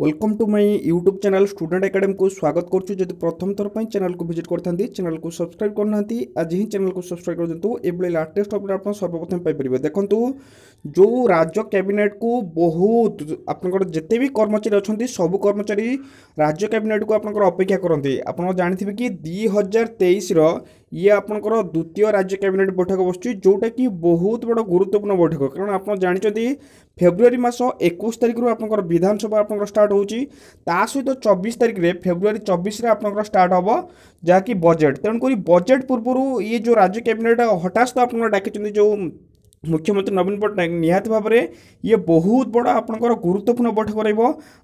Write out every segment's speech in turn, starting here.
welcome to my YouTube channel student একাডেমিকে স্বাগত করছু যদি প্রথম থর চ্যানেলকে ভিজিট করে থাকে চ্যানেলকে সবসক্রাইব করে না আজ হি চ্যানেলকে সবসক্রাইব করে দিও এভাবে লাটেস্ট অপডেট আপনার সর্বপ্রথম পাইপারে দেখুন যে রাজ্য ক্যাবিনেট কু বহুত আপনার যেতে বি কর্মচারী অনেক সবু কর্মচারী রাজ্য ক্যাবিনেট কু আপনার অপেক্ষা করতে আপনার জাঁথিবে কি দুই হাজার তেইশর ইয়ে আপনার দ্বিতীয় রাজ্য ক্যাবিনেট বৈঠক বসছে যেটা কি বহুত বড় গুরুত্বপূর্ণ বৈঠক কারণ আপনার জাঁচান ফেব্রুয়ারি মাস একুশ তারিখর আপনার বিধানসভা আপনার স্টার্ট হচ্ছে তা সহিত চবিশ তারিখে ফেব্রুয়ারি চবিশে আপনার স্টার্ট হব যা কি বজেট তেমক বজেট পূর্ব ইয়ে যে রাজ্য ক্যাবিনেট হঠাৎ আপনার ডাকি যে ମୁଖ୍ୟମନ୍ତ୍ରୀ ନବୀନ ପଟ୍ଟନାୟକ ନିହାତି ଭାବରେ ଇଏ ବହୁତ ବଡ଼ ଆପଣଙ୍କର ଗୁରୁତ୍ୱପୂର୍ଣ୍ଣ ବୈଠକ ରହିବ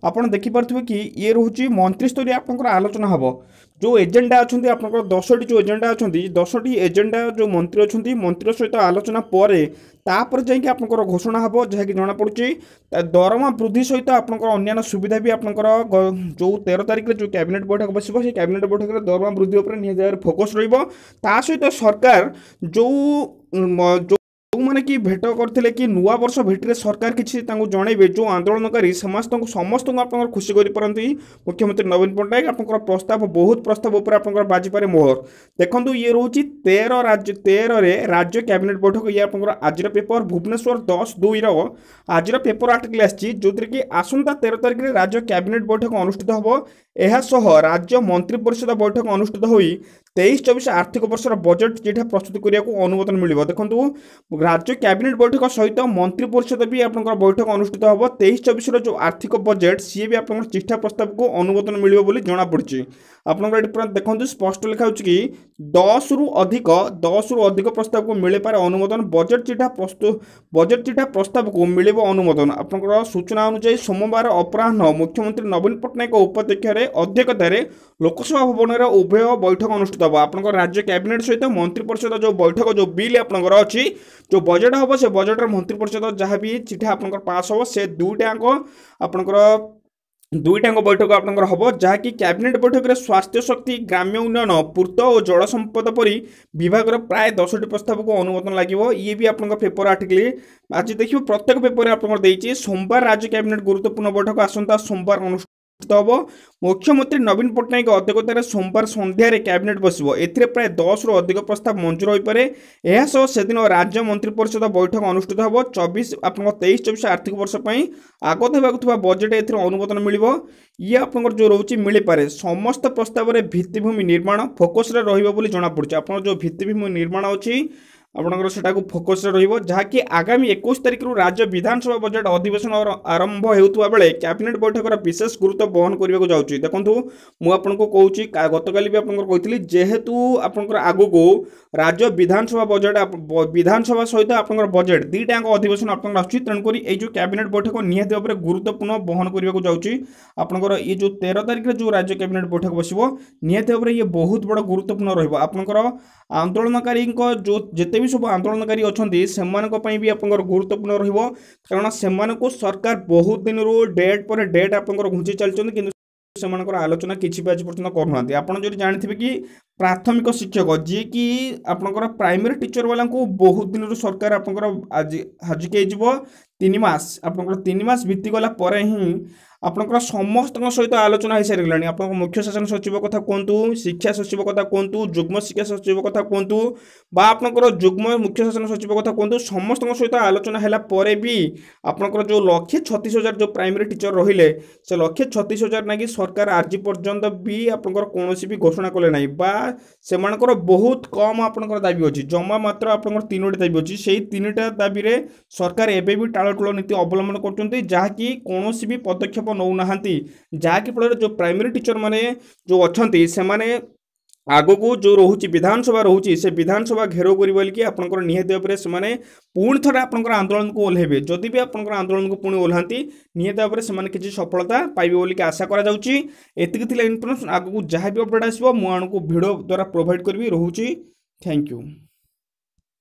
ଆପଣ ଦେଖିପାରୁଥିବେ କି ଇଏ ରହୁଛି ମନ୍ତ୍ରିସ୍ତରୀୟ ଆପଣଙ୍କର ଆଲୋଚନା ହେବ ଯେଉଁ ଏଜେଣ୍ଡା ଅଛନ୍ତି ଆପଣଙ୍କର ଦଶଟି ଯେଉଁ ଏଜେଣ୍ଡା ଅଛନ୍ତି ଦଶଟି ଏଜେଣ୍ଡା ଯେଉଁ ମନ୍ତ୍ରୀ ଅଛନ୍ତି ମନ୍ତ୍ରୀଙ୍କ ସହିତ ଆଲୋଚନା ପରେ ତାପରେ ଯାଇକି ଆପଣଙ୍କର ଘୋଷଣା ହେବ ଯାହାକି ଜଣାପଡ଼ୁଛି ଦରମା ବୃଦ୍ଧି ସହିତ ଆପଣଙ୍କର ଅନ୍ୟାନ୍ୟ ସୁବିଧା ବି ଆପଣଙ୍କର ଯେଉଁ ତେର ତାରିଖରେ ଯେଉଁ କ୍ୟାବିନେଟ୍ ବୈଠକ ବସିବ ସେ କ୍ୟାବିନେଟ୍ ବୈଠକରେ ଦରମା ବୃଦ୍ଧି ଉପରେ ନିହାତି ଭାବରେ ଫୋକସ୍ ରହିବ ତା ସହିତ ସରକାର ଯେଉଁ ଯେଉଁ ଯେଉଁମାନେ କି ଭେଟ କରିଥିଲେ କି ନୂଆବର୍ଷ ଭେଟିରେ ସରକାର କିଛି ତାଙ୍କୁ ଜଣାଇବେ ଯେଉଁ ଆନ୍ଦୋଳନକାରୀ ସମସ୍ତଙ୍କୁ ସମସ୍ତଙ୍କୁ ଆପଣଙ୍କର ଖୁସି କରିପାରନ୍ତି ମୁଖ୍ୟମନ୍ତ୍ରୀ ନବୀନ ପଟ୍ଟନାୟକ ଆପଣଙ୍କର ପ୍ରସ୍ତାବ ବହୁତ ପ୍ରସ୍ତାବ ଉପରେ ଆପଣଙ୍କର ବାଜିପାରେ ମୋହର ଦେଖନ୍ତୁ ଇଏ ରହୁଛି ତେର ରାଜ୍ୟ ତେରରେ ରାଜ୍ୟ କ୍ୟାବିନେଟ୍ ବୈଠକ ଇଏ ଆପଣଙ୍କର ଆଜିର ପେପର ଭୁବନେଶ୍ୱର ଦଶ ଦୁଇର ଆଜିର ପେପର ଆର୍ଟିକଲ୍ ଆସିଛି ଯେଉଁଥିରେ କି ଆସନ୍ତା ତେର ତାରିଖରେ ରାଜ୍ୟ କ୍ୟାବିନେଟ୍ ବୈଠକ ଅନୁଷ୍ଠିତ ହେବ ଏହାସହ ରାଜ୍ୟ ମନ୍ତ୍ରୀ ପରିଷଦ ବୈଠକ ଅନୁଷ୍ଠିତ ହୋଇ ତେଇଶ ଚବିଶ ଆର୍ଥିକ ବର୍ଷର ବଜେଟ୍ ଚିଠା ପ୍ରସ୍ତୁତ କରିବାକୁ ଅନୁମୋଦନ ମିଳିବ ଦେଖନ୍ତୁ ରାଜ୍ୟ କ୍ୟାବିନେଟ୍ ବୈଠକ ସହିତ ମନ୍ତ୍ରୀ ପରିଷଦ ବି ଆପଣଙ୍କର ବୈଠକ ଅନୁଷ୍ଠିତ ହେବ ତେଇଶ ଚବିଶର ଯେଉଁ ଆର୍ଥିକ ବଜେଟ୍ ସିଏ ବି ଆପଣଙ୍କର ଚିଠା ପ୍ରସ୍ତାବକୁ ଅନୁମୋଦନ ମିଳିବ ବୋଲି ଜଣାପଡ଼ିଛି ଆପଣଙ୍କର ଏଠି ପୁରା ଦେଖନ୍ତୁ ସ୍ପଷ୍ଟ ଲେଖା ହେଉଛି କି ଦଶରୁ ଅଧିକ ଦଶରୁ ଅଧିକ ପ୍ରସ୍ତାବକୁ ମିଳିପାରେ ଅନୁମୋଦନ ବଜେଟ୍ ଚିଠା ପ୍ରସ୍ତୁତ ବଜେଟ୍ ଚିଠା ପ୍ରସ୍ତାବକୁ ମିଳିବ ଅନୁମୋଦନ ଆପଣଙ୍କର ସୂଚନା ଅନୁଯାୟୀ ସୋମବାର ଅପରାହ୍ନ ମୁଖ୍ୟମନ୍ତ୍ରୀ ନବୀନ ପଟ୍ଟନାୟକ ଉପାଧ୍ୟକ୍ଷରେ ମହୋଦୟଙ୍କ ଅଧ୍ୟକ୍ଷତାରେ ଲୋକସଭା ଭବନରେ ଉଭୟ ବୈଠକ ଅନୁଷ୍ଠିତ ହେବ ଆପଣଙ୍କ ରାଜ୍ୟ କ୍ୟାବିନେଟ୍ ସହିତ ମନ୍ତ୍ରୀ ପରିଷଦ ଯେଉଁ ବୈଠକ ଯେଉଁ ବିଲ୍ ଆପଣଙ୍କର ଅଛି ଯେଉଁ ବଜେଟ୍ ହେବ ସେ ମନ୍ତ୍ରୀ ପରିଷଦ ଯାହା ବି ଚିଠା ଆପଣଙ୍କର ପାସ୍ ହେବ ସେ ଦୁଇଟାଙ୍କ ଆପଣଙ୍କର ଦୁଇଟାଙ୍କ ବୈଠକ ଆପଣଙ୍କର ହେବ ଯାହାକି କ୍ୟାବିନେଟ୍ ବୈଠକରେ ସ୍ୱାସ୍ଥ୍ୟ ଶକ୍ତି ଗ୍ରାମ୍ୟ ଉନ୍ନୟନ ପୂର୍ତ୍ତ ଓ ଜଳ ସମ୍ପଦ ପରି ବିଭାଗର ପ୍ରାୟ ଦଶଟି ପ୍ରସ୍ତାବକୁ ଅନୁମୋଦନ ଲାଗିବ ଇଏ ବି ଆପଣଙ୍କ ପେପର ଆର୍ଟିକଲ ଆଜି ଦେଖିବ ପ୍ରତ୍ୟେକ ପେପରରେ ଆପଣଙ୍କର ଦେଇଛି ସୋମବାର ରାଜ୍ୟ କ୍ୟାବିନେଟ୍ ଗୁରୁତ୍ୱପୂର୍ଣ୍ଣ ବୈଠକ ଆସନ୍ତା ସୋମବାର ଅନୁଷ୍ଠିତ হব মুখ্যমন্ত্রী নবীন পট্টনাক অধ্যক্ষতার সোমবার সন্ধ্যায় ক্যাবিনেট বসব এতে প্রায় দশরু অধিক প্রস্তাব মঞ্জুর হয়ে এসহ সেদিন রাজ্য মন্ত্রিপরিষদ বৈঠক অনুষ্ঠিত হব চবিশ আপনার তেইশ চবিশ আর্থিক বর্ষ আগত হওয়া বজেট এর অনুমোদন মিলব ইয়ে আপনার যে রয়েছে মিলিপারে সমস্ত প্রস্তাবের ভিত্তিভূমি নির্মাণ ফোকসরে রহব বলে জনাপড়ছে আপনার যে ভিত্তিভূমি নির্মাণ অ ଆପଣଙ୍କର ସେଟାକୁ ଫୋକସ୍ରେ ରହିବ ଯାହାକି ଆଗାମୀ ଏକୋଇଶ ତାରିଖରୁ ରାଜ୍ୟ ବିଧାନସଭା ବଜେଟ୍ ଅଧିବେଶନ ଆରମ୍ଭ ହେଉଥିବା ବେଳେ କ୍ୟାବିନେଟ୍ ବୈଠକର ବିଶେଷ ଗୁରୁତ୍ୱ ବହନ କରିବାକୁ ଯାଉଛି ଦେଖନ୍ତୁ ମୁଁ ଆପଣଙ୍କୁ କହୁଛି ଗତକାଲି ବି ଆପଣଙ୍କର କହିଥିଲି ଯେହେତୁ ଆପଣଙ୍କର ଆଗକୁ ରାଜ୍ୟ ବିଧାନସଭା ବଜେଟ୍ ବିଧାନସଭା ସହିତ ଆପଣଙ୍କର ବଜେଟ୍ ଦୁଇଟାଙ୍କ ଅଧିବେଶନ ଆପଣଙ୍କର ଆସୁଛି ତେଣୁକରି ଏଇ ଯେଉଁ କ୍ୟାବିନେଟ୍ ବୈଠକ ନିହାତି ଭାବରେ ଗୁରୁତ୍ୱପୂର୍ଣ୍ଣ ବହନ କରିବାକୁ ଯାଉଛି ଆପଣଙ୍କର ଏଇ ଯେଉଁ ତେର ତାରିଖରେ ଯେଉଁ ରାଜ୍ୟ କ୍ୟାବିନେଟ୍ ବୈଠକ ବସିବ ନିହାତି ଭାବରେ ଇଏ ବହୁତ ବଡ଼ ଗୁରୁତ୍ୱପୂର୍ଣ୍ଣ ରହିବ ଆପଣଙ୍କର ଆନ୍ଦୋଳନକାରୀଙ୍କ ଯେଉଁ ଯେତେ ବି ସବୁ ଆନ୍ଦୋଳନକାରୀ ଅଛନ୍ତି ସେମାନଙ୍କ ପାଇଁ ବି ଆପଣଙ୍କର ଗୁରୁତ୍ୱପୂର୍ଣ୍ଣ ରହିବ କାରଣ ସେମାନଙ୍କୁ ସରକାର ବହୁତ ଦିନରୁ ଡେଟ୍ ପରେ ଡେଟ୍ ଆପଣଙ୍କର ଘୁଞ୍ଚି ଚାଲିଛନ୍ତି କିନ୍ତୁ ସେମାନଙ୍କର ଆଲୋଚନା କିଛି ବି ଆଜି ପର୍ଯ୍ୟନ୍ତ କରୁନାହାନ୍ତି ଆପଣ ଯଦି ଜାଣିଥିବେ କି ପ୍ରାଥମିକ ଶିକ୍ଷକ ଯିଏକି ଆପଣଙ୍କର ପ୍ରାଇମେରୀ ଟିଚର ବାଲାଙ୍କୁ ବହୁତ ଦିନରୁ ସରକାର ଆପଣଙ୍କର ଆଜି ହାଜିକି ହେଇଯିବ ତିନି ମାସ ଆପଣଙ୍କର ତିନି ମାସ ବିତିଗଲା ପରେ ହିଁ ଆପଣଙ୍କର ସମସ୍ତଙ୍କ ସହିତ ଆଲୋଚନା ହୋଇସାରିଗଲାଣି ଆପଣଙ୍କ ମୁଖ୍ୟ ଶାସନ ସଚିବ କଥା କୁହନ୍ତୁ ଶିକ୍ଷା ସଚିବ କଥା କୁହନ୍ତୁ ଯୁଗ୍ମ ଶିକ୍ଷା ସଚିବ କଥା କୁହନ୍ତୁ ବା ଆପଣଙ୍କର ଯୁଗ୍ମ ମୁଖ୍ୟ ଶାସନ ସଚିବ କଥା କୁହନ୍ତୁ ସମସ୍ତଙ୍କ ସହିତ ଆଲୋଚନା ହେଲା ପରେ ବି ଆପଣଙ୍କର ଯେଉଁ ଲକ୍ଷେ ଛତିଶ ହଜାର ଯେଉଁ ପ୍ରାଇମେରୀ ଟିଚର ରହିଲେ ସେ ଲକ୍ଷେ ଛତିଶ ହଜାର ନାଗି ସରକାର ଆଜି ପର୍ଯ୍ୟନ୍ତ ବି ଆପଣଙ୍କର କୌଣସି ବି ଘୋଷଣା କଲେ ନାହିଁ ବା ସେମାନଙ୍କର ବହୁତ କମ୍ ଆପଣଙ୍କର ଦାବି ଅଛି ଜମା ମାତ୍ର ଆପଣଙ୍କର ତିନୋଟି ଦାବି ଅଛି ସେଇ ତିନିଟା ଦାବିରେ ସରକାର ଏବେ ବି ଟାଳଟୁଳ ନୀତି ଅବଲମ୍ବନ କରୁଛନ୍ତି ଯାହାକି କୌଣସି ବି ପଦକ୍ଷେପ ପଦକ୍ଷେପ ନେଉନାହାନ୍ତି ଯାହାକି ଫଳରେ ଯେଉଁ ପ୍ରାଇମେରୀ ଟିଚରମାନେ ଯେଉଁ ଅଛନ୍ତି ସେମାନେ ଆଗକୁ ଯେଉଁ ରହୁଛି ବିଧାନସଭା ରହୁଛି ସେ ବିଧାନସଭା ଘେରାଉ କରିବେ ବୋଲିକି ଆପଣଙ୍କର ନିହାତି ଭାବରେ ସେମାନେ ପୁଣି ଥରେ ଆପଣଙ୍କର ଆନ୍ଦୋଳନକୁ ଓହ୍ଲାଇବେ ଯଦି ବି ଆପଣଙ୍କର ଆନ୍ଦୋଳନକୁ ପୁଣି ଓହ୍ଲାନ୍ତି ନିହାତି ଭାବରେ ସେମାନେ କିଛି ସଫଳତା ପାଇବେ ବୋଲିକି ଆଶା କରାଯାଉଛି ଏତିକି ଥିଲା ଇନଫର୍ମେସନ୍ ଆଗକୁ ଯାହା ବି ଅପଡ଼େଟ୍ ଆସିବ ମୁଁ ଆଣଙ୍କୁ ଭିଡ଼ିଓ ଦ୍ୱାରା ପ୍ରୋଭାଇଡ଼ କରିବି ରହୁଛି ଥ୍ୟାଙ୍କ ୟୁ